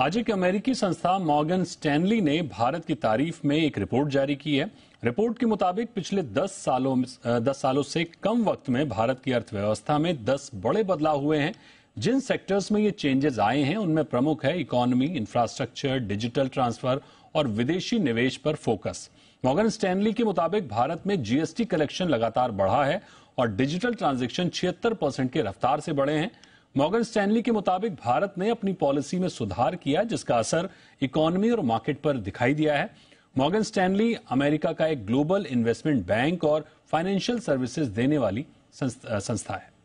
आज एक अमेरिकी संस्था मॉर्गन स्टैनली ने भारत की तारीफ में एक रिपोर्ट जारी की है रिपोर्ट के मुताबिक पिछले 10 सालों 10 सालों से कम वक्त में भारत की अर्थव्यवस्था में 10 बड़े बदलाव हुए हैं जिन सेक्टर्स में ये चेंजेस आए हैं उनमें प्रमुख है इकोनॉमी इंफ्रास्ट्रक्चर डिजिटल ट्रांसफर और विदेशी निवेश पर फोकस मॉर्गन स्टैनली के मुताबिक भारत में जीएसटी कलेक्शन लगातार बढ़ा है और डिजिटल ट्रांजेक्शन छिहत्तर परसेंट की रफ्तार से बढ़े हैं मॉर्गन स्टैनली के मुताबिक भारत ने अपनी पॉलिसी में सुधार किया जिसका असर इकोनॉमी और मार्केट पर दिखाई दिया है मॉर्गन स्टैनली अमेरिका का एक ग्लोबल इन्वेस्टमेंट बैंक और फाइनेंशियल सर्विसेज देने वाली संस्था है